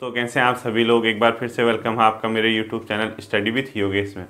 तो कैसे आप सभी लोग एक बार फिर से वेलकम है आपका मेरे YouTube channel study with Yogesh में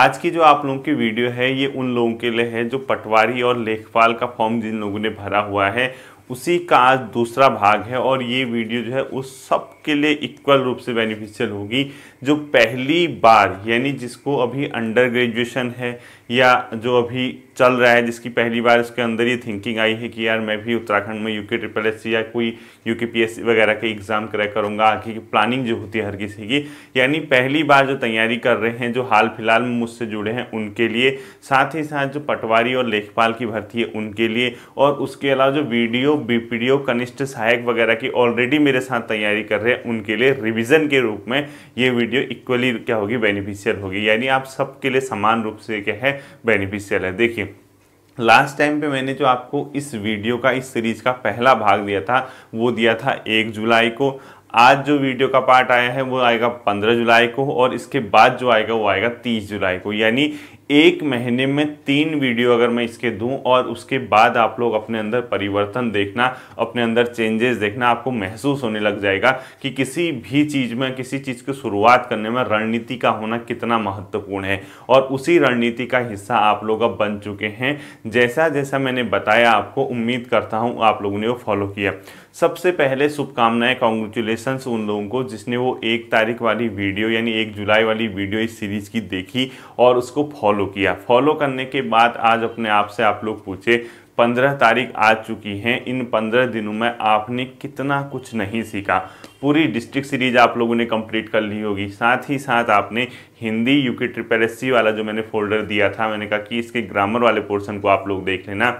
आज की जो आप लोगों की वीडियो है ये उन लोगों के लिए है जो पटवारी और लेखपाल का फॉर्म जिन लोगों ने भरा हुआ है उसी का आज दूसरा भाग है और ये वीडियो जो है उस सब के लिए इक्वल रूप से बेनिफिशियल होगी जो पहली बार यानी जिसको अभी अंडर ग्रेजुएशन है या जो अभी चल रहा है जिसकी पहली बार उसके अंदर ये थिंकिंग आई है कि यार मैं भी उत्तराखंड में यूके ट्रिपल एस या कोई यू के पी वगैरह के एग्ज़ाम क्रैक करूँगा आगे की प्लानिंग जो होती है हर किसी की यानी पहली बार जो तैयारी कर रहे हैं जो हाल फिलहाल में मुझसे जुड़े हैं उनके लिए साथ ही साथ जो पटवारी और लेखपाल की भर्ती है उनके लिए और उसके अलावा जो वीडियो बी कनिष्ठ सहायक वगैरह की ऑलरेडी मेरे साथ तैयारी कर रहे हैं उनके लिए रिविज़न के रूप में ये वीडियो इक्वली क्या होगी बेनिफिशियल होगी यानी आप सबके लिए समान रूप से क्या है बेनिफिशियल है देखिए लास्ट टाइम पे मैंने जो आपको इस वीडियो का इस सीरीज का पहला भाग दिया था वो दिया था एक जुलाई को आज जो वीडियो का पार्ट आया है वो आएगा 15 जुलाई को और इसके बाद जो आएगा वो आएगा 30 जुलाई को यानी एक महीने में तीन वीडियो अगर मैं इसके दूं और उसके बाद आप लोग अपने अंदर परिवर्तन देखना अपने अंदर चेंजेस देखना आपको महसूस होने लग जाएगा कि किसी भी चीज़ में किसी चीज़ की शुरुआत करने में रणनीति का होना कितना महत्वपूर्ण है और उसी रणनीति का हिस्सा आप लोग अब बन चुके हैं जैसा जैसा मैंने बताया आपको उम्मीद करता हूँ आप लोगों ने वो फॉलो किया सबसे पहले शुभकामनाएं कॉन्ग्रेचुलेसन उन लोगों को जिसने वो एक तारीख वाली वीडियो यानी एक जुलाई वाली वीडियो इस सीरीज़ की देखी और उसको फॉलो किया फॉलो करने के बाद आज अपने आप से आप लोग पूछे पंद्रह तारीख आ चुकी हैं इन पंद्रह दिनों में आपने कितना कुछ नहीं सीखा पूरी डिस्ट्रिक्ट सीरीज आप लोगों ने कंप्लीट कर ली होगी साथ ही साथ आपने हिंदी यूके ट्रिपेरेसी वाला जो मैंने फोल्डर दिया था मैंने कहा कि इसके ग्रामर वाले पोर्शन को आप लोग देख लेना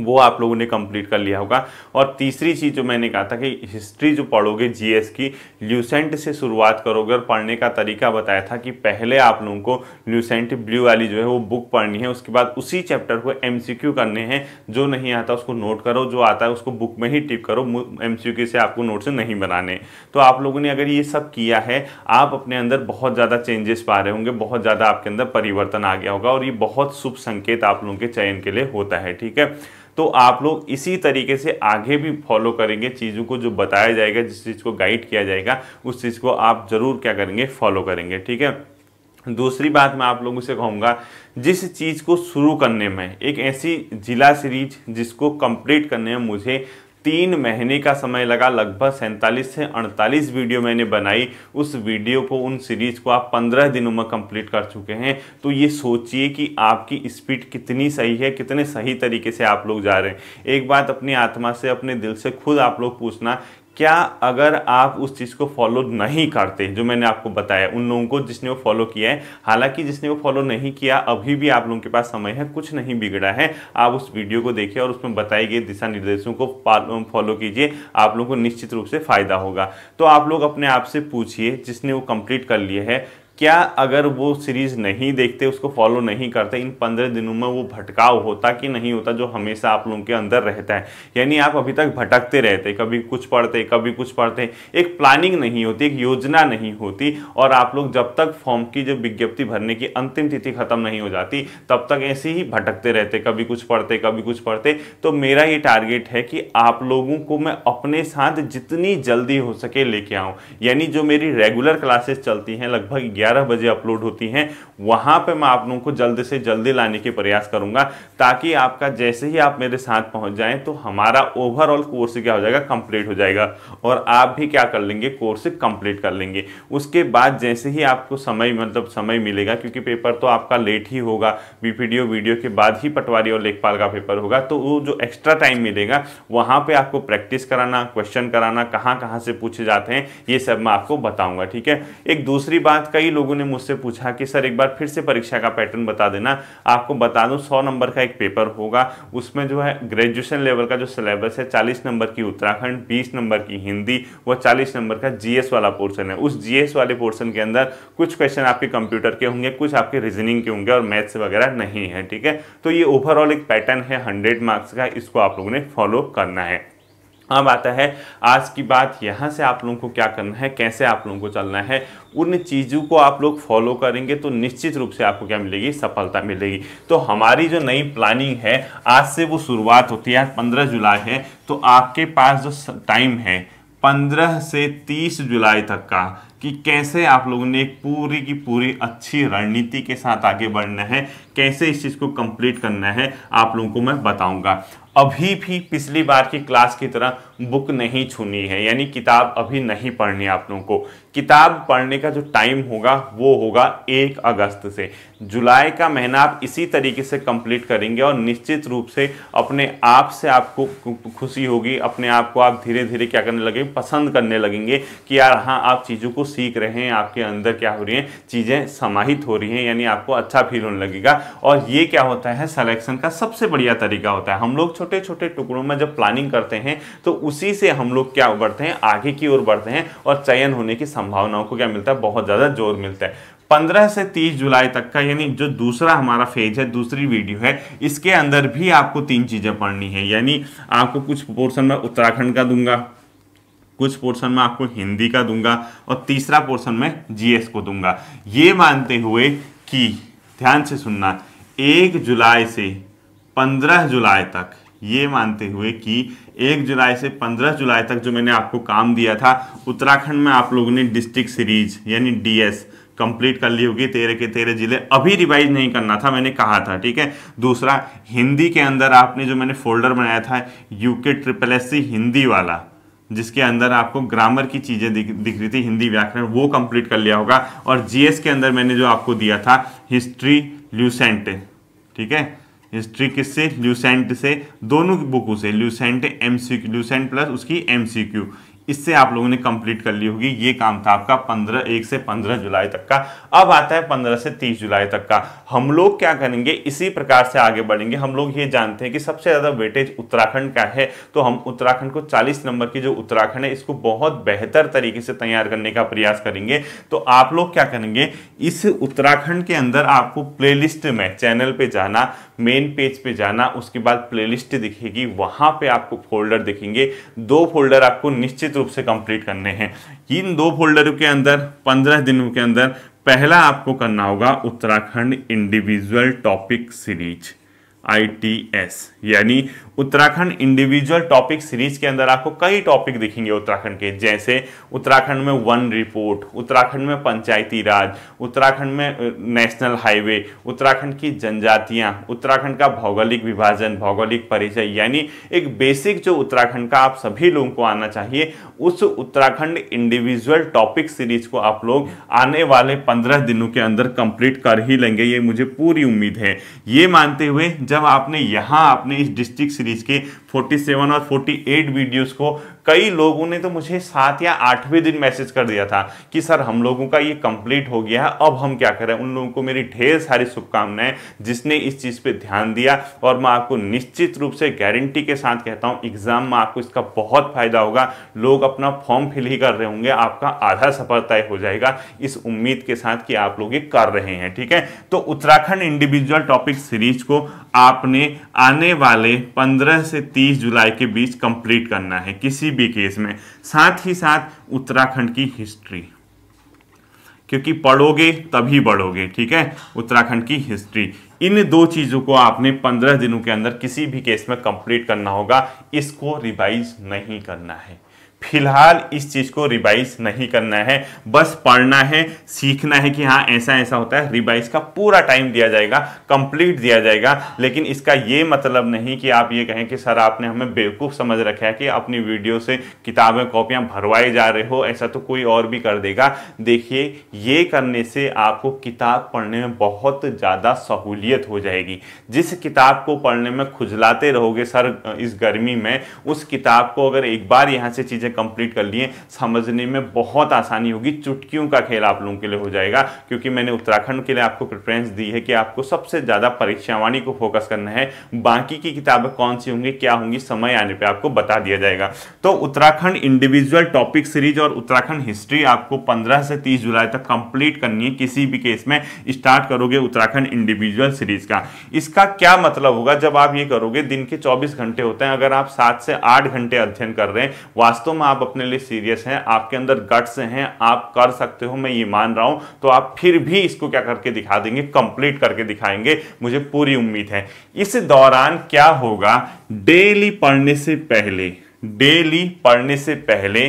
वो आप लोगों ने कंप्लीट कर लिया होगा और तीसरी चीज़ जो मैंने कहा था कि हिस्ट्री जो पढ़ोगे जीएस की ल्यूसेंट से शुरुआत करोगे और पढ़ने का तरीका बताया था कि पहले आप लोगों को ल्यूसेंट ब्लू वाली जो है वो बुक पढ़नी है उसके बाद उसी चैप्टर को एमसीक्यू करने हैं जो नहीं आता उसको नोट करो जो आता है उसको बुक में ही टिप करो एम से आपको नोट्स नहीं बनाने तो आप लोगों ने अगर ये सब किया है आप अपने अंदर बहुत ज़्यादा चेंजेस पा रहे होंगे बहुत ज़्यादा आपके अंदर परिवर्तन आ गया होगा और ये बहुत शुभ संकेत आप लोगों के चयन के लिए होता है ठीक है तो आप लोग इसी तरीके से आगे भी फॉलो करेंगे चीज़ों को जो बताया जाएगा जिस चीज़ को गाइड किया जाएगा उस चीज़ को आप ज़रूर क्या करेंगे फॉलो करेंगे ठीक है दूसरी बात मैं आप लोगों से कहूँगा जिस चीज़ को शुरू करने में एक ऐसी जिला सीरीज जिसको कंप्लीट करने में मुझे तीन महीने का समय लगा लगभग सैंतालीस से अड़तालीस वीडियो मैंने बनाई उस वीडियो को उन सीरीज को आप पंद्रह दिनों में कंप्लीट कर चुके हैं तो ये सोचिए कि आपकी स्पीड कितनी सही है कितने सही तरीके से आप लोग जा रहे हैं एक बात अपनी आत्मा से अपने दिल से खुद आप लोग पूछना क्या अगर आप उस चीज़ को फॉलो नहीं करते जो मैंने आपको बताया उन लोगों को जिसने वो फॉलो किया है हालांकि जिसने वो फॉलो नहीं किया अभी भी आप लोगों के पास समय है कुछ नहीं बिगड़ा है आप उस वीडियो को देखिए और उसमें बताए गए दिशा निर्देशों को फॉलो कीजिए आप लोगों को निश्चित रूप से फ़ायदा होगा तो आप लोग अपने आप से पूछिए जिसने वो कंप्लीट कर लिए है क्या अगर वो सीरीज़ नहीं देखते उसको फॉलो नहीं करते इन पंद्रह दिनों में वो भटकाव होता कि नहीं होता जो हमेशा आप लोगों के अंदर रहता है यानी आप अभी तक भटकते रहते कभी कुछ पढ़ते कभी कुछ पढ़ते एक प्लानिंग नहीं होती एक योजना नहीं होती और आप लोग जब तक फॉर्म की जो विज्ञप्ति भरने की अंतिम तिथि खत्म नहीं हो जाती तब तक ऐसे ही भटकते रहते कभी कुछ पढ़ते कभी कुछ पढ़ते तो मेरा ये टारगेट है कि आप लोगों को मैं अपने साथ जितनी जल्दी हो सके लेके आऊँ यानी जो मेरी रेगुलर क्लासेस चलती हैं लगभग ग्यारह ग्यारह बजे अपलोड होती हैं वहाँ पे मैं आप लोगों को जल्द से जल्दी लाने के प्रयास करूँगा ताकि आपका जैसे ही आप मेरे साथ पहुँच जाएँ तो हमारा ओवरऑल कोर्स क्या हो जाएगा कंप्लीट हो जाएगा और आप भी क्या कर लेंगे कोर्स कंप्लीट कर लेंगे उसके बाद जैसे ही आपको समय मतलब समय मिलेगा क्योंकि पेपर तो आपका लेट ही होगा बीपीडीओ वीडियो के बाद ही पटवारी और लेखपाल का पेपर होगा तो वो जो एक्स्ट्रा टाइम मिलेगा वहाँ पे आपको प्रैक्टिस कराना क्वेश्चन कराना कहाँ कहाँ से पूछे जाते हैं ये सब मैं आपको बताऊंगा ठीक है एक दूसरी बात कई लोगों ने मुझसे पूछा कि सर एक बार फिर से परीक्षा का पैटर्न बता देना आपको बता दूं सौ नंबर का एक पेपर होगा उसमें जो है ग्रेजुएशन लेवल का जो सिलेबस है चालीस नंबर की उत्तराखंड बीस नंबर की हिंदी व चालीस नंबर का जीएस वाला पोर्सन है उस जीएस वाले पोर्सन के अंदर कुछ क्वेश्चन आपके कंप्यूटर के होंगे कुछ आपके रीजनिंग के होंगे और मैथ्स वगैरह नहीं है ठीक है तो ये ओवरऑल एक पैटर्न है हंड्रेड मार्क्स का इसको आप लोगों ने फॉलो करना है अब आता है आज की बात यहाँ से आप लोगों को क्या करना है कैसे आप लोगों को चलना है उन चीज़ों को आप लोग फॉलो करेंगे तो निश्चित रूप से आपको क्या मिलेगी सफलता मिलेगी तो हमारी जो नई प्लानिंग है आज से वो शुरुआत होती है पंद्रह जुलाई है तो आपके पास जो टाइम है पंद्रह से तीस जुलाई तक का कि कैसे आप लोगों ने पूरी की पूरी अच्छी रणनीति के साथ आगे बढ़ना है कैसे इस चीज़ को कंप्लीट करना है आप लोगों को मैं बताऊंगा अभी भी पिछली बार की क्लास की तरह बुक नहीं छूनी है यानी किताब अभी नहीं पढ़नी आप लोगों को किताब पढ़ने का जो टाइम होगा वो होगा एक अगस्त से जुलाई का महीना आप इसी तरीके से कंप्लीट करेंगे और निश्चित रूप से अपने आप से आपको खुशी होगी अपने आप को आप धीरे धीरे क्या करने लगे पसंद करने लगेंगे कि यार हाँ आप चीज़ों को सीख रहे हैं आपके अंदर क्या हो रही हैं चीज़ें समाहित हो रही हैं यानी आपको अच्छा फील होने लगेगा और ये क्या होता है सलेक्शन का सबसे बढ़िया तरीका होता है हम लोग छोटे छोटे टुकड़ों में जब प्लानिंग करते हैं तो उसी से हम लोग क्या बढ़ते हैं आगे की ओर बढ़ते हैं और चयन होने की संभावनाओं को क्या मिलता है बहुत ज़्यादा जोर मिलता है 15 से 30 जुलाई तक का यानी जो दूसरा हमारा फेज है दूसरी वीडियो है इसके अंदर भी आपको तीन चीज़ें पढ़नी है यानी आपको कुछ पोर्शन में उत्तराखंड का दूंगा कुछ पोर्शन में आपको हिंदी का दूंगा और तीसरा पोर्शन में जीएस को दूंगा ये मानते हुए कि ध्यान से सुनना एक जुलाई से पंद्रह जुलाई तक ये मानते हुए कि एक जुलाई से पंद्रह जुलाई तक जो मैंने आपको काम दिया था उत्तराखंड में आप लोगों ने डिस्ट्रिक्ट सीरीज यानी डीएस कंप्लीट कर ली होगी तेरह के तेरह जिले अभी रिवाइज नहीं करना था मैंने कहा था ठीक है दूसरा हिंदी के अंदर आपने जो मैंने फोल्डर बनाया था UK triple S C Hindi वाला जिसके अंदर आपको ग्रामर की चीज़ें दिख दिख रही थी हिंदी व्याकरण वो कंप्लीट कर लिया होगा और जीएस के अंदर मैंने जो आपको दिया था हिस्ट्री ल्यूसेंट ठीक है हिस्ट्री किससे ल्यूसेंट से दोनों की बुकों से Lucent M C Q Lucent plus उसकी एम सी क्यू इससे आप लोगों ने कंप्लीट कर ली होगी ये काम था आपका पंद्रह एक से पंद्रह जुलाई तक का अब आता है पंद्रह से तीस जुलाई तक का हम लोग क्या करेंगे इसी प्रकार से आगे बढ़ेंगे हम लोग ये जानते हैं कि सबसे ज़्यादा वेटेज उत्तराखंड का है तो हम उत्तराखंड को चालीस नंबर की जो उत्तराखंड है इसको बहुत बेहतर तरीके से तैयार करने का प्रयास करेंगे तो आप लोग क्या करेंगे इस उत्तराखंड के अंदर आपको प्ले में चैनल पर जाना मेन पेज पे जाना उसके बाद प्लेलिस्ट दिखेगी वहां पे आपको फोल्डर दिखेंगे दो फोल्डर आपको निश्चित रूप से कंप्लीट करने हैं इन दो फोल्डर के अंदर पंद्रह दिनों के अंदर पहला आपको करना होगा उत्तराखंड इंडिविजुअल टॉपिक सीरीज आई यानी उत्तराखंड इंडिविजुअल टॉपिक सीरीज के अंदर आपको कई टॉपिक दिखेंगे उत्तराखंड के जैसे उत्तराखंड में वन रिपोर्ट उत्तराखंड में पंचायती राज उत्तराखंड में नेशनल हाईवे उत्तराखंड की जनजातियां उत्तराखंड का भौगोलिक विभाजन भौगोलिक परिचय यानी एक बेसिक जो उत्तराखंड का आप सभी लोगों को आना चाहिए उस उत्तराखंड इंडिविजुअल टॉपिक सीरीज को आप लोग आने वाले पंद्रह दिनों के अंदर कंप्लीट कर ही लेंगे ये मुझे पूरी उम्मीद है ये मानते हुए जब आपने यहाँ आपने इस डिस्ट्रिक्ट सीरीज के 47 और 48 वीडियोस को कई लोगों ने तो मुझे सात या आठवें दिन मैसेज कर दिया था कि सर हम लोगों का ये कंप्लीट हो गया है अब हम क्या करें उन लोगों को मेरी ढेर सारी शुभकामनाएं जिसने इस चीज़ पे ध्यान दिया और मैं आपको निश्चित रूप से गारंटी के साथ कहता हूँ एग्ज़ाम में आपको इसका बहुत फ़ायदा होगा लोग अपना फॉर्म फिल ही कर रहे होंगे आपका आधा सफर तय हो जाएगा इस उम्मीद के साथ कि आप लोग ये कर रहे हैं ठीक है तो उत्तराखंड इंडिविजुअल टॉपिक सीरीज को आपने आने वाले पंद्रह से तीस 30 जुलाई के बीच कंप्लीट करना है किसी भी केस में साथ ही साथ उत्तराखंड की हिस्ट्री क्योंकि पढ़ोगे तभी बढ़ोगे ठीक है उत्तराखंड की हिस्ट्री इन दो चीज़ों को आपने पंद्रह दिनों के अंदर किसी भी केस में कंप्लीट करना होगा इसको रिवाइज नहीं करना है फिलहाल इस चीज़ को रिवाइज नहीं करना है बस पढ़ना है सीखना है कि हाँ ऐसा ऐसा होता है रिवाइज का पूरा टाइम दिया जाएगा कंप्लीट दिया जाएगा लेकिन इसका ये मतलब नहीं कि आप ये कहें कि सर आपने हमें बेवकूफ़ समझ रखा है कि अपनी वीडियो से किताबें कॉपियाँ भरवाए जा रहे हो ऐसा तो कोई और भी कर देगा देखिए ये करने से आपको किताब पढ़ने में बहुत ज़्यादा सहूलियत हो जाएगी जिस किताब को पढ़ने में खुजलाते रहोगे सर इस गर्मी में उस किताब को अगर एक बार यहाँ से चीज़ें कंप्लीट कर लिए समझने में बहुत आसानी होगी चुटकियों का खेल आप लोगों के लिए हो जाएगा क्योंकि मैंने उत्तराखंड के लिए आपको प्रेफरेंस दी है कि आपको सबसे ज़्यादा परीक्षावाणी को फोकस करना है बाकी की किताबें कौन सी होंगी क्या होंगी समय आने पर आपको बता दिया जाएगा तो उत्तराखंड इंडिविजुअल टॉपिक सीरीज और उत्तराखंड हिस्ट्री आपको पंद्रह से तीस जुलाई तक कंप्लीट करनी है किसी भी केस में स्टार्ट करोगे उत्तराखंड इंडिविजुअल सीरीज का इसका क्या मतलब होगा जब आप ये करोगे दिन के 24 घंटे होते हैं अगर आप सात से आठ घंटे अध्ययन कर रहे हैं वास्तव में मैडम आप अपने लिए सीरियस हैं आपके अंदर गट्स हैं आप कर सकते हो मैं ये मान रहा हूं तो आप फिर भी इसको क्या करके दिखा देंगे कंप्लीट करके दिखाएंगे मुझे पूरी उम्मीद है इस दौरान क्या होगा डेली पढ़ने से पहले डेली पढ़ने से पहले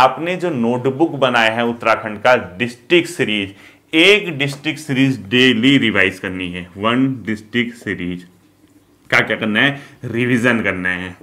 आपने जो नोटबुक बनाया है उत्तराखंड का डिस्ट्रिक्ट सीरीज एक डिस्ट्रिक्ट सीरीज डेली रिवाइज करनी है वन डिस्ट्रिक्ट सीरीज क्या क्या करना है रिवीजन करना है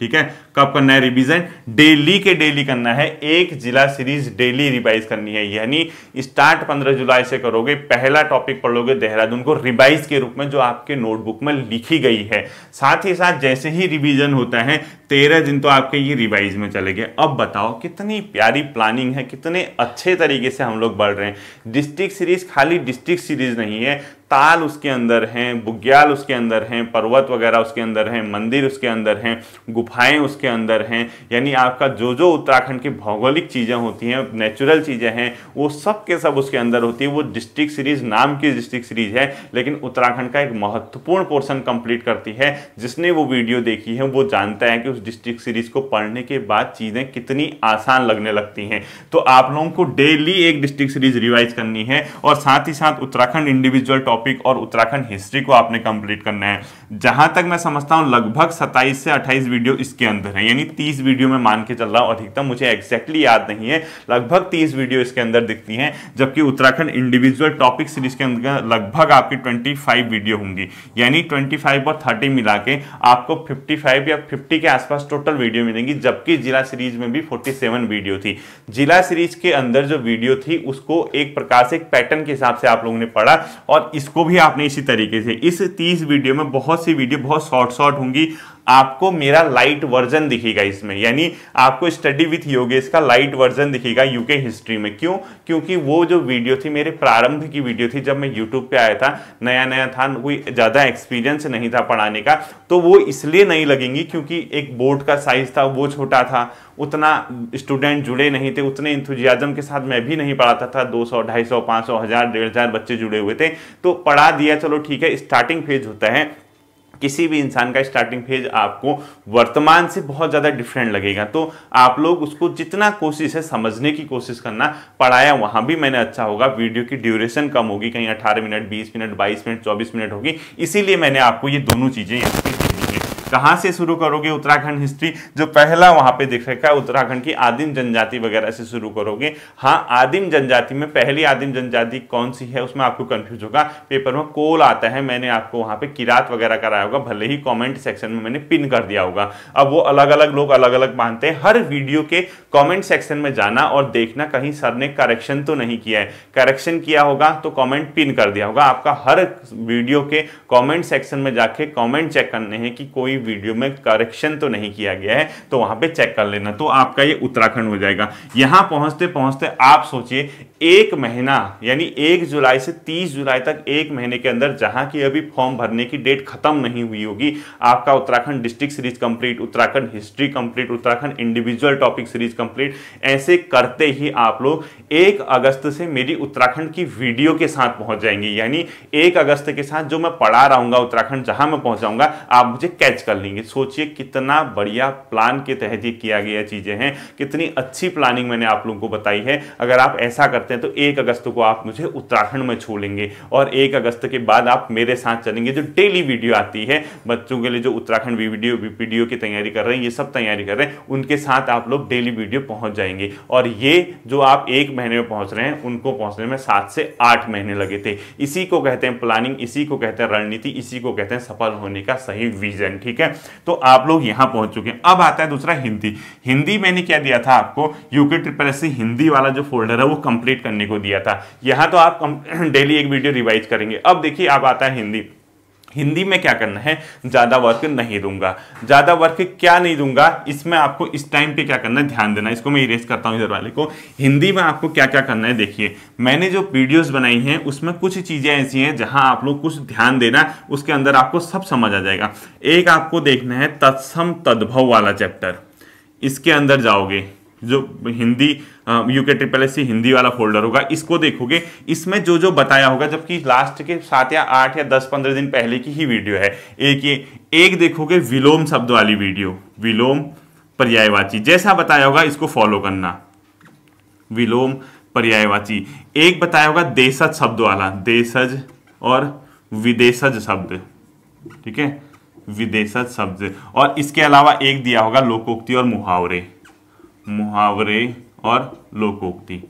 ठीक है कब करना है रिवीजन डेली के डेली करना है एक जिला सीरीज डेली रिवाइज करनी है यानी स्टार्ट 15 जुलाई से करोगे पहला टॉपिक पढ़ोगे देहरादून को रिवाइज के रूप में जो आपके नोटबुक में लिखी गई है साथ ही साथ जैसे ही रिवीजन होता है तेरह दिन तो आपके ये रिवाइज में चले गए अब बताओ कितनी प्यारी प्लानिंग है कितने अच्छे तरीके से हम लोग बढ़ रहे हैं डिस्ट्रिक्ट सीरीज खाली डिस्ट्रिक्ट सीरीज नहीं है ताल उसके अंदर हैं बुग्याल उसके अंदर हैं पर्वत वगैरह उसके अंदर हैं मंदिर उसके अंदर हैं गुफाएं उसके अंदर हैं यानी आपका जो जो उत्तराखंड की भौगोलिक चीज़ें होती हैं नेचुरल चीज़ें हैं वो सब के सब उसके अंदर होती है वो डिस्ट्रिक्ट सीरीज नाम की डिस्ट्रिक्ट सीरीज है लेकिन उत्तराखंड का एक महत्वपूर्ण पोर्सन कंप्लीट करती है जिसने वो वीडियो देखी है वो जानता है कि उस डिस्ट्रिक्ट सीरीज को पढ़ने के बाद चीज़ें कितनी आसान लगने लगती हैं तो आप लोगों को डेली एक डिस्ट्रिक्ट सीरीज रिवाइज करनी है और साथ ही साथ उत्तराखंड इंडिविजुअल टॉप टॉपिक और उत्तराखंड हिस्ट्री को आपने कंप्लीट करना है जहां तक मैं समझता हूं लगभग 27 से 28 वीडियो इसके अंदर है यानी 30 वीडियो में मान के चल रहा हूं अधिकतम मुझे एक्जैक्टली याद नहीं है लगभग 30 वीडियो इसके अंदर दिखती है जबकि उत्तराखंड इंडिविजुअल टॉपिक सीरीज के अंदर लगभग आपकी 25 वीडियो होंगी यानी 25 और थर्टी मिला के आपको 55 या फिफ्टी के आसपास टोटल वीडियो मिलेंगी जबकि जिला सीरीज में भी 47 वीडियो थी जिला सीरीज के अंदर जो वीडियो थी उसको एक प्रकार से एक पैटर्न के हिसाब से आप लोगों ने पढ़ा और इस इसको भी आपने इसी तरीके से इस तीस वीडियो में बहुत सी वीडियो बहुत शॉर्ट शॉर्ट होंगी आपको मेरा लाइट वर्जन दिखेगा इसमें यानी आपको स्टडी विथ योगेश का लाइट वर्जन दिखेगा यूके हिस्ट्री में क्यों क्योंकि वो जो वीडियो थी मेरे प्रारंभ की वीडियो थी जब मैं यूट्यूब पे आया था नया नया था कोई ज़्यादा एक्सपीरियंस नहीं था पढ़ाने का तो वो इसलिए नहीं लगेंगी क्योंकि एक बोर्ड का साइज था वो छोटा था उतना स्टूडेंट जुड़े नहीं थे उतने इंथुजियाजम के साथ मैं भी नहीं पढ़ाता था 200, 250, 500, 1000, 1500 बच्चे जुड़े हुए थे तो पढ़ा दिया चलो ठीक है स्टार्टिंग फेज होता है किसी भी इंसान का स्टार्टिंग फेज आपको वर्तमान से बहुत ज़्यादा डिफरेंट लगेगा तो आप लोग उसको जितना कोशिश है समझने की कोशिश करना पढ़ाया वहाँ भी मैंने अच्छा होगा वीडियो की ड्यूरेशन कम होगी कहीं अट्ठारह मिनट बीस मिनट बाईस मिनट चौबीस मिनट होगी इसीलिए मैंने आपको ये दोनों चीज़ें यहाँ कहाँ से शुरू करोगे उत्तराखंड हिस्ट्री जो पहला वहाँ पे देख रखा है उत्तराखंड की आदिम जनजाति वगैरह से शुरू करोगे हाँ आदिम जनजाति में पहली आदिम जनजाति कौन सी है उसमें आपको कन्फ्यूज होगा पेपर में कोल आता है मैंने आपको वहाँ पे किरात वगैरह कराया होगा भले ही कॉमेंट सेक्शन में मैंने पिन कर दिया होगा अब वो अलग अलग लोग अलग अलग मानते हैं हर वीडियो के कॉमेंट सेक्शन में जाना और देखना कहीं सर ने करेक्शन तो नहीं किया है करेक्शन किया होगा तो कॉमेंट पिन कर दिया होगा आपका हर वीडियो के कॉमेंट सेक्शन में जाके कॉमेंट चेक करने हैं कि कोई वीडियो में करेक्शन तो नहीं किया गया है तो वहां पे चेक कर लेना तो आपका ये उत्तराखंड हो जाएगा यहां पहुंचते पहुंचते आप सोचिए एक महीना यानी एक जुलाई से तीस जुलाई तक एक महीने के अंदर जहां की अभी फॉर्म भरने की डेट खत्म नहीं हुई होगी आपका Uttarakhand district series complete Uttarakhand history complete Uttarakhand individual topic series complete ऐसे करते ही आप लोग एक अगस्त से मेरी उत्तराखंड की वीडियो के साथ पहुंच जाएंगे यानी एक अगस्त के साथ जो मैं पढ़ा रहा उत्तराखंड जहां मैं पहुंचाऊंगा आप मुझे कैच कर लेंगे सोचिए कितना बढ़िया प्लान के तहत ये किया गया चीज़ें हैं कितनी अच्छी प्लानिंग मैंने आप लोगों को बताई है अगर आप ऐसा करते हैं तो एक अगस्त को आप मुझे उत्तराखंड में छोड़ेंगे और एक अगस्त के बाद आप मेरे साथ चलेंगे जो डेली वीडियो आती है बच्चों के लिए जो उत्तराखंड वीडियो वीडियो की तैयारी कर रहे हैं ये सब तैयारी कर रहे हैं उनके साथ आप लोग डेली वीडियो पहुंच जाएंगे और ये जो आप एक महीने में पहुंच रहे हैं उनको पहुंचने में सात से आठ महीने लगे थे इसी को कहते हैं प्लानिंग इसी को कहते हैं रणनीति इसी को कहते हैं सफल होने का सही विजन ठीक ठीक है तो आप लोग यहां पहुंच चुके हैं अब आता है दूसरा हिंदी हिंदी मैंने क्या दिया था आपको यूके ट्रिपल एस हिंदी वाला जो फोल्डर है वो कंप्लीट करने को दिया था यहां तो आप डेली एक वीडियो रिवाइज करेंगे अब देखिए अब आता है हिंदी हिंदी में क्या करना है ज़्यादा वर्क नहीं दूंगा ज़्यादा वर्क क्या नहीं दूंगा इसमें आपको इस टाइम पे क्या करना है ध्यान देना इसको मैं इरेज करता हूँ इधर वाले को हिंदी में आपको क्या क्या करना है देखिए मैंने जो वीडियोस बनाई हैं उसमें कुछ चीज़ें ऐसी हैं जहाँ आप लोग कुछ ध्यान देना उसके अंदर आपको सब समझ आ जाएगा एक आपको देखना है तत्सम तद्भव वाला चैप्टर इसके अंदर जाओगे जो Hindi UK triple S Hindi वाला फोल्डर होगा इसको देखोगे इसमें जो जो बताया होगा जबकि लास्ट के सात या आठ या दस पंद्रह दिन पहले की ही वीडियो है एक ये एक देखोगे विलोम शब्द वाली वीडियो विलोम पर्यायवाची जैसा बताया होगा इसको फॉलो करना विलोम पर्यायवाची एक बताया होगा देशज शब्द वाला देशज और विदेशज शब्द ठीक है विदेशज शब्द और इसके अलावा एक दिया होगा लोकोक्ति और मुहावरे मुहावरे और लोकोक्ति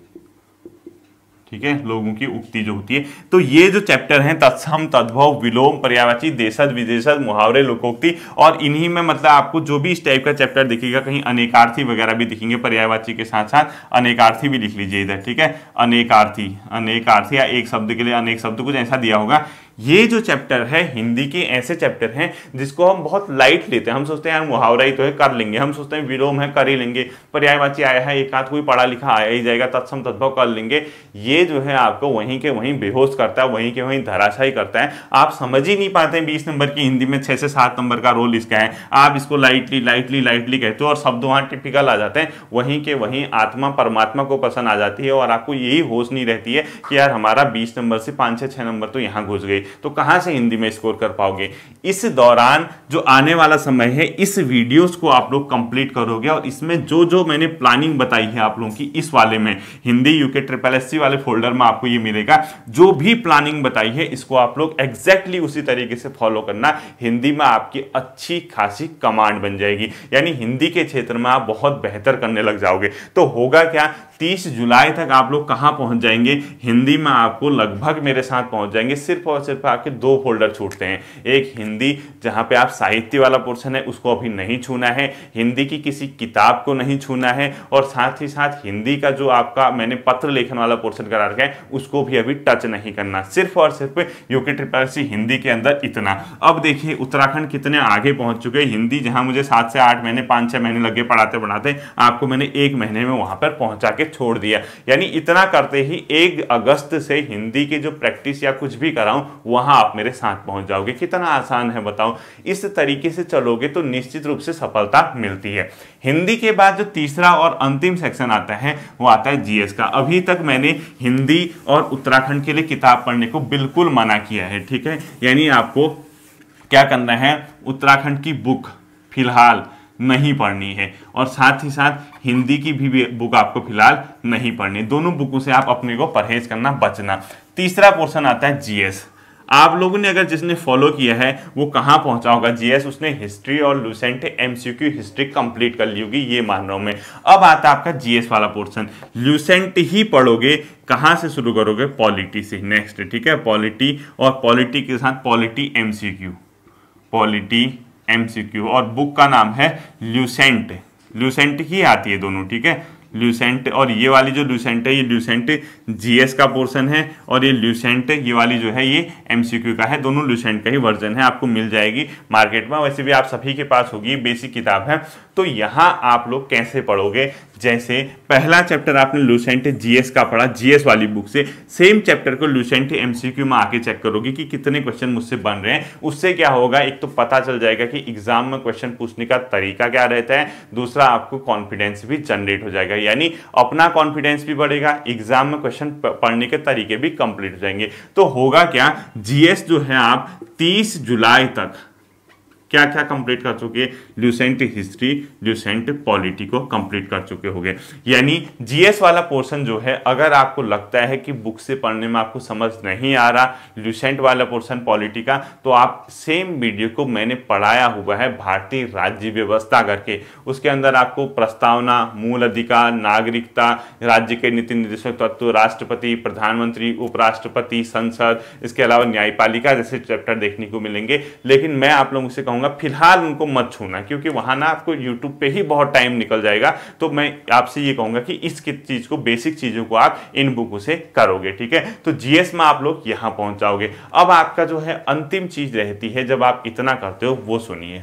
ठीक है लोगों की उक्ति जो होती है तो ये जो चैप्टर हैं तत्सम तद्भव विलोम पर्यावाची देशज विदेशज मुहावरे लोकोक्ति और इन्हीं में मतलब आपको जो भी इस टाइप का चैप्टर दिखेगा कहीं अनेकार्थी वगैरह भी दिखेंगे पर्यायवाची के साथ साथ अनेकार्थी भी लिख लीजिए इधर ठीक है अनेकार्थी अनेकार्थी या एक शब्द के लिए अनेक शब्द कुछ ऐसा दिया होगा ये जो चैप्टर है हिंदी के ऐसे चैप्टर हैं जिसको हम बहुत लाइट लेते हैं हम सोचते हैं यार मुहावरा ही तो है कर लेंगे हम सोचते हैं विलोम है कर ही लेंगे पर्यायवाची आया है एक आध कोई पढ़ा लिखा आया ही जाएगा तत्सम तद्भव कर लेंगे ये जो है आपको वहीं के वहीं बेहोश करता है वहीं के वहीं धराशाई करता है आप समझ ही नहीं पाते बीस नंबर की हिंदी में छः से सात नंबर का रोल इसका है आप इसको लाइटली लाइटली लाइटली कहते हो और शब्द वहाँ टिपिकल आ जाते हैं वहीं के वहीं आत्मा परमात्मा को पसंद आ जाती है और आपको यही होश नहीं रहती है कि यार हमारा बीस नंबर से पाँच छः छः नंबर तो यहाँ घुस गई तो कहां से हिंदी में स्कोर कर पाओगे इस दौरान जो आने वाला समय है इस वीडियोस को आप लोग कंप्लीट करोगे और इसमें जो जो मैंने प्लानिंग बताई है आप लोगों की इस वाले में हिंदी यूके ट्रिपल एस वाले फोल्डर में आपको ये मिलेगा जो भी प्लानिंग बताई है इसको आप लोग एग्जैक्टली उसी तरीके से फॉलो करना हिंदी में आपकी अच्छी खासी कमांड बन जाएगी यानी हिंदी के क्षेत्र में आप बहुत बेहतर करने लग जाओगे तो होगा क्या 30 जुलाई तक आप लोग कहाँ पहुँच जाएंगे हिंदी में आपको लगभग मेरे साथ पहुँच जाएंगे सिर्फ और सिर्फ आपके दो फोल्डर छूटते हैं एक हिंदी जहाँ पे आप साहित्य वाला पोर्शन है उसको अभी नहीं छूना है हिंदी की किसी किताब को नहीं छूना है और साथ ही साथ हिंदी का जो आपका मैंने पत्र लेखन वाला पोर्शन करा रखा है उसको भी अभी टच नहीं करना सिर्फ और सिर्फ यूके ट्रिपल सी हिंदी के अंदर इतना अब देखिए उत्तराखंड कितने आगे पहुँच चुके हैं हिंदी जहाँ मुझे सात से आठ महीने पाँच छः महीने लगे पढ़ाते पढ़ाते आपको मैंने एक महीने में वहाँ पर पहुँचा के छोड़ दिया यानी इतना करते ही एक अगस्त से हिंदी के जो प्रैक्टिस या कुछ भी कराऊं वहां आप मेरे साथ पहुंच जाओगे कितना आसान है बताओ इस तरीके से चलोगे तो निश्चित रूप से सफलता मिलती है हिंदी के बाद जो तीसरा और अंतिम सेक्शन आता है वो आता है जीएस का अभी तक मैंने हिंदी और उत्तराखंड के लिए किताब पढ़ने को बिल्कुल मना किया है ठीक है यानी आपको क्या करना है उत्तराखंड की बुक फिलहाल नहीं पढ़नी है और साथ ही साथ हिंदी की भी बुक आपको फिलहाल नहीं पढ़नी दोनों बुकों से आप अपने को परहेज करना बचना तीसरा पोर्शन आता है जीएस आप लोगों ने अगर जिसने फॉलो किया है वो कहाँ पहुंचा होगा जीएस उसने हिस्ट्री और लूसेंट एमसीक्यू हिस्ट्री कंप्लीट कर ली होगी ये मान रहा हूँ मैं अब आता है आपका जीएस वाला पोर्शन लूसेंट ही पढ़ोगे कहाँ से शुरू करोगे पॉलिटी से नेक्स्ट ठीक है पॉलिटी और पॉलिटी के साथ पॉलिटी एम पॉलिटी एमसीक्यू और बुक का नाम है ल्यूसेंट ल्यूसेंट ही आती है दोनों ठीक है ल्यूसेंट और ये वाली जो ल्यूसेंट है ये ल्यूसेंट जीएस का पोर्शन है और ये ल्यूसेंट ये वाली जो है ये एमसीक्यू का है दोनों ल्यूसेंट का ही वर्जन है आपको मिल जाएगी मार्केट में वैसे भी आप सभी के पास होगी बेसिक किताब है तो यहां आप लोग कैसे पढ़ोगे जैसे पहला चैप्टर आपने लूसेंट जीएस का पढ़ा जीएस वाली बुक से सेम चैप्टर को लूसेंट एमसीक्यू में आके चेक करोगे कि कितने क्वेश्चन मुझसे बन रहे हैं उससे क्या होगा एक तो पता चल जाएगा कि एग्जाम में क्वेश्चन पूछने का तरीका क्या रहता है दूसरा आपको कॉन्फिडेंस भी जनरेट हो जाएगा यानी अपना कॉन्फिडेंस भी बढ़ेगा एग्जाम में क्वेश्चन पढ़ने के तरीके भी कंप्लीट हो जाएंगे तो होगा क्या जीएस जो है आप तीस जुलाई तक क्या क्या कंप्लीट कर चुके ल्यूसेंट हिस्ट्री ल्यूसेंट पॉलिटी को कंप्लीट कर चुके होंगे यानी जीएस वाला पोर्शन जो है अगर आपको लगता है कि बुक से पढ़ने में आपको समझ नहीं आ रहा ल्यूसेंट वाला पोर्शन पॉलिटी का तो आप सेम वीडियो को मैंने पढ़ाया हुआ है भारतीय राज्य व्यवस्था करके उसके अंदर आपको प्रस्तावना मूल अधिकार नागरिकता राज्य के नीति निर्देशक तत्व राष्ट्रपति प्रधानमंत्री उपराष्ट्रपति संसद इसके अलावा न्यायपालिका जैसे चैप्टर देखने को मिलेंगे लेकिन मैं आप लोगों से कहूँ चाहूंगा फिलहाल उनको मत छूना क्योंकि वहां ना आपको यूट्यूब पे ही बहुत टाइम निकल जाएगा तो मैं आपसे ये कहूंगा कि इस चीज़ को बेसिक चीज़ों को आप इन बुकों से करोगे ठीक है तो जीएस में आप लोग यहां पहुंचाओगे अब आपका जो है अंतिम चीज़ रहती है जब आप इतना करते हो वो सुनिए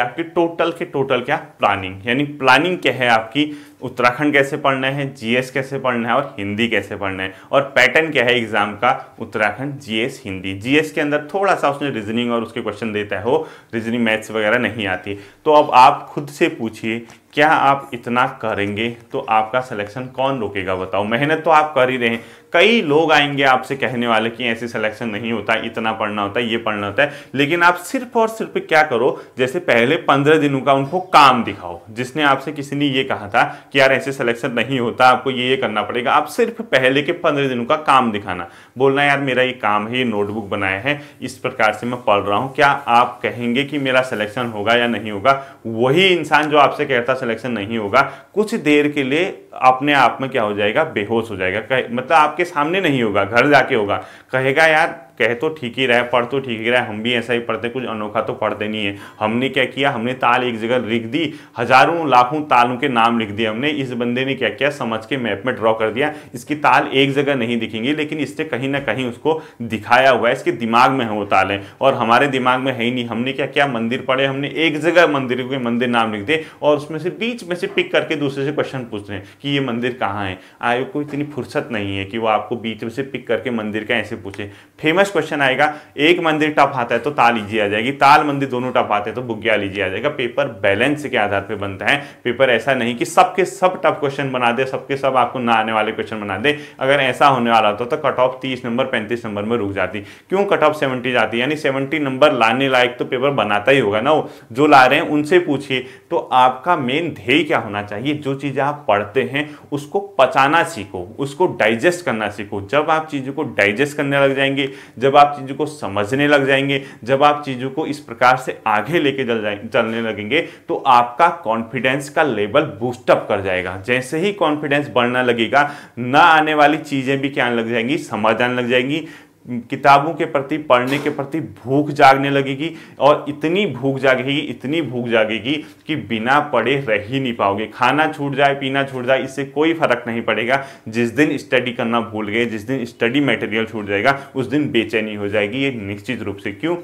आपकी टोटल के टोटल क्या प्लानिंग यानी प्लानिंग क्या है आपकी उत्तराखंड कैसे पढ़ना है जीएस कैसे पढ़ना है और हिंदी कैसे पढ़ना है और पैटर्न क्या है एग्जाम का उत्तराखंड जीएस हिंदी जीएस के अंदर थोड़ा सा उसने रीजनिंग और उसके क्वेश्चन देता है हो रीजनिंग मैथ्स वगैरह नहीं आती तो अब आप खुद से पूछिए क्या आप इतना करेंगे तो आपका सिलेक्शन कौन रोकेगा बताओ मेहनत तो आप कर ही रहे हैं कई लोग आएंगे आपसे कहने वाले कि ऐसे सिलेक्शन नहीं होता इतना पढ़ना होता है ये पढ़ना होता है लेकिन आप सिर्फ और सिर्फ क्या करो जैसे पहले पंद्रह दिनों का उनको काम दिखाओ जिसने आपसे किसी ने ये कहा था कि यार ऐसे सिलेक्शन नहीं होता आपको ये ये करना पड़ेगा आप सिर्फ पहले के पंद्रह दिनों का काम दिखाना बोलना यार मेरा ये काम है ये नोटबुक बनाया है इस प्रकार से मैं पढ़ रहा हूँ क्या आप कहेंगे कि मेरा सिलेक्शन होगा या नहीं होगा वही इंसान जो आपसे कहता सिलेक्शन नहीं होगा कुछ देर के लिए अपने आप में क्या हो जाएगा बेहोश हो जाएगा कह मतलब आपके सामने नहीं होगा घर जाके होगा कहेगा यार कह तो ठीक ही रहा पढ़ तो ठीक ही रहा हम भी ऐसा ही पढ़ते कुछ अनोखा तो पढ़ते नहीं है हमने क्या किया हमने ताल एक जगह लिख दी हजारों लाखों तालों के नाम लिख दिए हमने इस बंदे ने क्या किया समझ के मैप में ड्रॉ कर दिया इसकी ताल एक जगह नहीं दिखेंगी लेकिन इससे कहीं ना कहीं उसको दिखाया हुआ है इसके दिमाग में है वो तालें और हमारे दिमाग में है ही नहीं हमने क्या क्या मंदिर पढ़े हमने एक जगह मंदिर के मंदिर नाम लिख दिए और उसमें से बीच में से पिक करके दूसरे से क्वेश्चन पूछ रहे हैं कि ये मंदिर कहाँ है आयोग को इतनी फुर्सत नहीं है कि वो आपको बीच में से पिक करके मंदिर का ऐसे पूछे फेमस क्वेश्चन आएगा एक मंदिर टफ आता है तो ता लीजिए आ जाएगी ताल मंदिर दोनों टफ आते हैं तो बुग्या लीजिए आ जाएगा पेपर बैलेंस के आधार पर बनता है पेपर ऐसा नहीं कि सबके सब टफ क्वेश्चन बना दे सबके सब आपको ना आने वाले क्वेश्चन बना दे अगर ऐसा होने वाला होता तो कट तो ऑफ तीस नंबर पैंतीस नंबर में रुक जाती क्यों कट ऑफ सेवेंटी जाती यानी सेवेंटी नंबर लाने लायक तो पेपर बनाता ही होगा ना वो जो ला रहे हैं उनसे पूछिए तो आपका मेन ध्येय क्या होना चाहिए जो चीज़ें आप पढ़ते हैं हैं उसको पचाना सीखो उसको डाइजेस्ट करना सीखो जब आप चीज़ों को डाइजेस्ट करने लग जाएंगे जब आप चीज़ों को समझने लग जाएंगे जब आप चीज़ों को इस प्रकार से आगे लेके चल चलने लगेंगे तो आपका कॉन्फिडेंस का लेवल बूस्टअप कर जाएगा जैसे ही कॉन्फिडेंस बढ़ना लगेगा ना आने वाली चीज़ें भी क्या लग जाएंगी समझ आने लग जाएंगी किताबों के प्रति पढ़ने के प्रति भूख जागने लगेगी और इतनी भूख जागेगी इतनी भूख जागेगी कि बिना पढ़े रह ही नहीं पाओगे खाना छूट जाए पीना छूट जाए इससे कोई फर्क नहीं पड़ेगा जिस दिन स्टडी करना भूल गए जिस दिन स्टडी मटेरियल छूट जाएगा उस दिन बेचैनी हो जाएगी ये निश्चित रूप से क्यों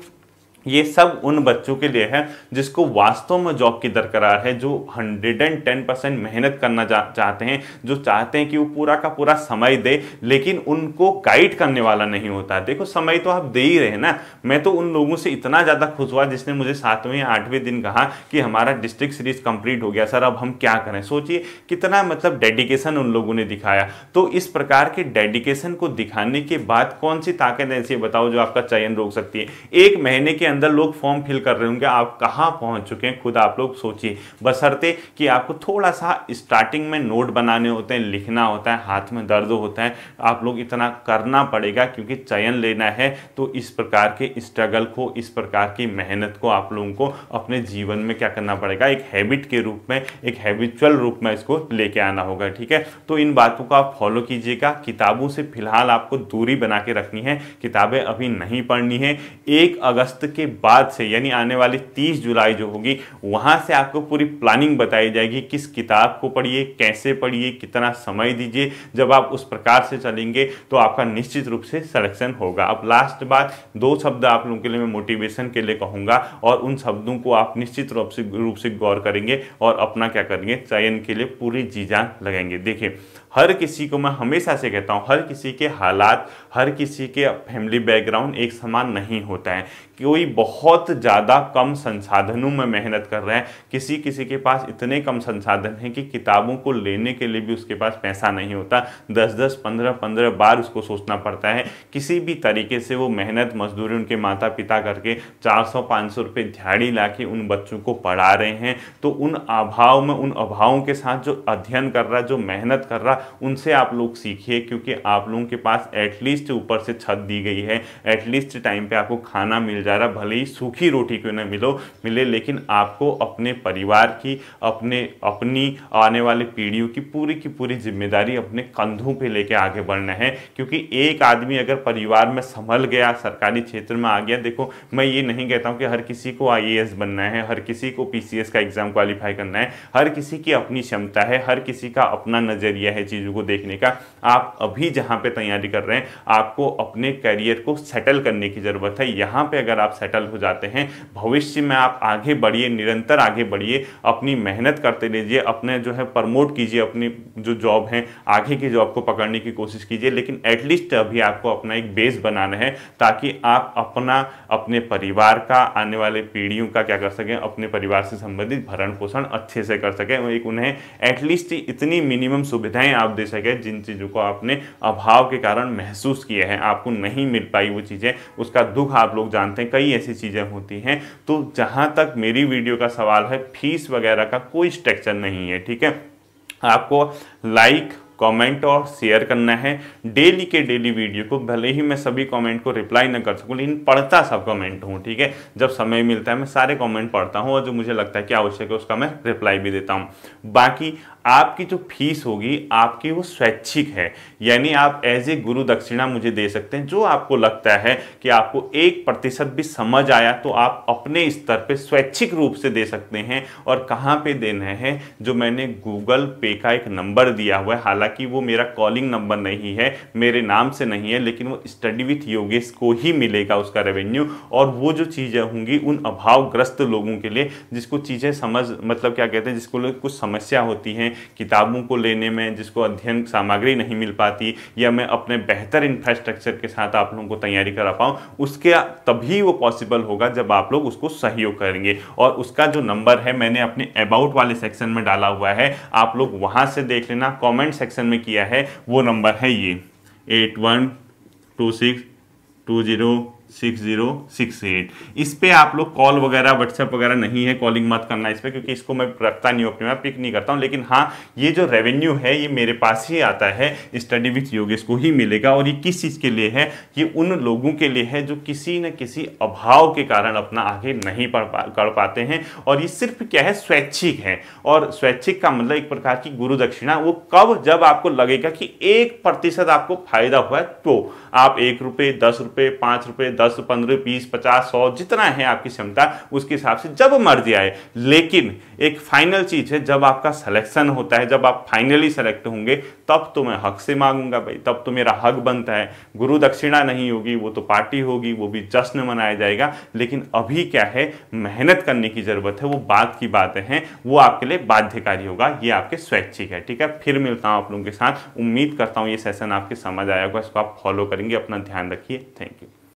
ये सब उन बच्चों के लिए है जिसको वास्तव में जॉब की दरकरार है जो हंड्रेड एंड टेन परसेंट मेहनत करना चाहते हैं जो चाहते हैं कि वो पूरा का पूरा समय दे लेकिन उनको गाइड करने वाला नहीं होता देखो समय तो आप दे ही रहे ना मैं तो उन लोगों से इतना ज़्यादा खुश हुआ जिसने मुझे सातवें आठवें दिन कहा कि हमारा डिस्ट्रिक्ट सीरीज कंप्लीट हो गया सर अब हम क्या करें सोचिए कितना मतलब डेडिकेशन उन लोगों ने दिखाया तो इस प्रकार के डेडिकेशन को दिखाने के बाद कौन सी ताकत ऐसी बताओ जो आपका चयन रोक सकती है एक महीने के अंदर लोग फॉर्म फिल कर रहे होंगे आप कहाँ पहुँच चुके हैं खुद आप लोग सोचिए बसरते कि आपको थोड़ा सा स्टार्टिंग में नोट बनाने होते हैं लिखना होता है हाथ में दर्द होता है आप लोग इतना करना पड़ेगा क्योंकि चयन लेना है तो इस प्रकार के स्ट्रगल को इस प्रकार की मेहनत को आप लोगों को अपने जीवन में क्या करना पड़ेगा एक हैबिट के रूप में एक हैबिचुअल रूप में इसको लेके आना होगा ठीक है तो इन बातों को आप फॉलो कीजिएगा किताबों से फिलहाल आपको दूरी बना के रखनी है किताबें अभी नहीं पढ़नी है एक अगस्त के बाद से यानी आने वाली 30 जुलाई जो होगी वहाँ से आपको पूरी प्लानिंग बताई जाएगी किस किताब को पढ़िए कैसे पढ़िए कितना समय दीजिए जब आप उस प्रकार से चलेंगे तो आपका निश्चित रूप से सिलेक्शन होगा अब लास्ट बात दो शब्द आप लोगों के लिए मैं मोटिवेशन के लिए कहूँगा और उन शब्दों को आप निश्चित रूप से रूप से गौर करेंगे और अपना क्या करेंगे चयन के लिए पूरी जी जान लगाएंगे देखिए हर किसी को मैं हमेशा से कहता हूँ हर किसी के हालात हर किसी के फैमिली बैकग्राउंड एक समान नहीं होता है कोई बहुत ज़्यादा कम संसाधनों में मेहनत कर रहे हैं किसी किसी के पास इतने कम संसाधन हैं कि किताबों को लेने के लिए भी उसके पास पैसा नहीं होता दस दस पंद्रह पंद्रह बार उसको सोचना पड़ता है किसी भी तरीके से वो मेहनत मजदूरी उनके माता पिता करके चार सौ पाँच सौ रुपये दिहाड़ी ला के उन बच्चों को पढ़ा रहे हैं तो उन अभाव में उन अभावों के साथ जो अध्ययन कर रहा है जो मेहनत कर रहा उनसे आप लोग सीखिए क्योंकि आप लोगों के पास एटलीस्ट ऊपर से छत दी गई है एटलीस्ट टाइम पे आपको खाना मिल जा रहा भले ही सूखी रोटी क्यों ना मिलो मिले लेकिन आपको अपने परिवार की अपने अपनी आने वाली पीढ़ियों की पूरी की पूरी जिम्मेदारी अपने कंधों पर लेके आगे बढ़ना है क्योंकि एक आदमी अगर परिवार में संभल गया सरकारी क्षेत्र में आ गया देखो मैं ये नहीं कहता हूँ कि हर किसी को आई बनना है हर किसी को पी का एग्ज़ाम क्वालिफाई करना है हर किसी की अपनी क्षमता है हर किसी का अपना नज़रिया है चीज़ों को देखने का आप अभी जहां पे तैयारी कर रहे हैं आपको अपने करियर को सेटल करने की ज़रूरत है यहां पे अगर आप सेटल हो जाते हैं भविष्य में आप आगे बढ़िए निरंतर आगे बढ़िए अपनी मेहनत करते रहिए अपने जो है प्रमोट कीजिए अपनी जो जॉब है आगे की जॉब को पकड़ने की कोशिश कीजिए लेकिन एटलीस्ट अभी आपको अपना एक बेस बनाना है ताकि आप अपना अपने परिवार का आने वाले पीढ़ियों का क्या कर सकें अपने परिवार से संबंधित भरण पोषण अच्छे से कर सकें एक उन्हें एटलीस्ट इतनी मिनिमम सुविधाएं आप दे सके जिन चीज़ों को आपने अभाव के कारण महसूस किए हैं आपको नहीं मिल पाई वो चीज़ें उसका दुख आप लोग जानते हैं कई ऐसी चीज़ें होती हैं तो जहाँ तक मेरी वीडियो का सवाल है फीस वगैरह का कोई स्ट्रक्चर नहीं है ठीक है आपको लाइक कमेंट और शेयर करना है डेली के डेली वीडियो को भले ही मैं सभी कमेंट को रिप्लाई न कर सकूं लेकिन पढ़ता सब कमेंट हूं ठीक है जब समय मिलता है मैं सारे कमेंट पढ़ता हूं और जो मुझे लगता है कि आवश्यक है उसका मैं रिप्लाई भी देता हूं बाकी आपकी जो फीस होगी आपकी वो स्वैच्छिक है यानी आप एज ए गुरु दक्षिणा मुझे दे सकते हैं जो आपको लगता है कि आपको एक प्रतिशत भी समझ आया तो आप अपने स्तर पे स्वैच्छिक रूप से दे सकते हैं और कहाँ पे देना है जो मैंने गूगल पे का एक नंबर दिया हुआ है हालांकि वो मेरा कॉलिंग नंबर नहीं है मेरे नाम से नहीं है लेकिन वो स्टडी विथ योगेश को ही मिलेगा उसका रेवेन्यू और वो जो चीज़ें होंगी उन अभावग्रस्त लोगों के लिए जिसको चीज़ें समझ मतलब क्या कहते हैं जिसको कुछ समस्या होती हैं किताबों को लेने में जिसको अध्ययन सामग्री नहीं मिल पाती या मैं अपने बेहतर इंफ्रास्ट्रक्चर के साथ आप लोगों को तैयारी करा पाऊँ उसके तभी वो पॉसिबल होगा जब आप लोग उसको सहयोग करेंगे और उसका जो नंबर है मैंने अपने अबाउट वाले सेक्शन में डाला हुआ है आप लोग वहाँ से देख लेना कॉमेंट सेक्शन में किया है वो नंबर है ये eight one two six two zero six zero six eight इस पर आप लोग कॉल वगैरह व्हाट्सएप वगैरह नहीं है कॉलिंग मत करना इस पर क्योंकि इसको मैं रखता नहीं हूँ अपने मैं पिक नहीं करता हूँ लेकिन हाँ ये जो रेवेन्यू है ये मेरे पास ही आता है स्टडी विथ योगेश को ही मिलेगा और ये किस चीज़ के लिए है ये उन लोगों के लिए है जो किसी न किसी अभाव के कारण अपना आगे नहीं पढ़ पा कर पाते हैं और ये सिर्फ क्या है स्वैच्छिक है और स्वैच्छिक का मतलब एक प्रकार की गुरु दक्षिणा वो कब जब आपको लगेगा कि एक प्रतिशत आपको फायदा हुआ है तो आप एक रुपये दस रुपये पाँच रुपये दस दस पंद्रह बीस पचास सौ जितना है आपकी क्षमता उसके हिसाब से जब मर्जी आए लेकिन एक फाइनल चीज़ है जब आपका सिलेक्शन होता है जब आप फाइनली सेलेक्ट होंगे तब तो मैं हक से मांगूंगा भाई तब तो मेरा हक बनता है गुरु दक्षिणा नहीं होगी वो तो पार्टी होगी वो भी जश्न मनाया जाएगा लेकिन अभी क्या है मेहनत करने की ज़रूरत है वो बात की बातें हैं वो आपके लिए बाध्यकारी होगा ये आपके स्वैच्छिक है ठीक है फिर मिलता हूँ आप लोगों के साथ उम्मीद करता हूँ ये सेशन आपके समझ आया होगा इसको आप फॉलो करेंगे अपना ध्यान रखिए थैंक यू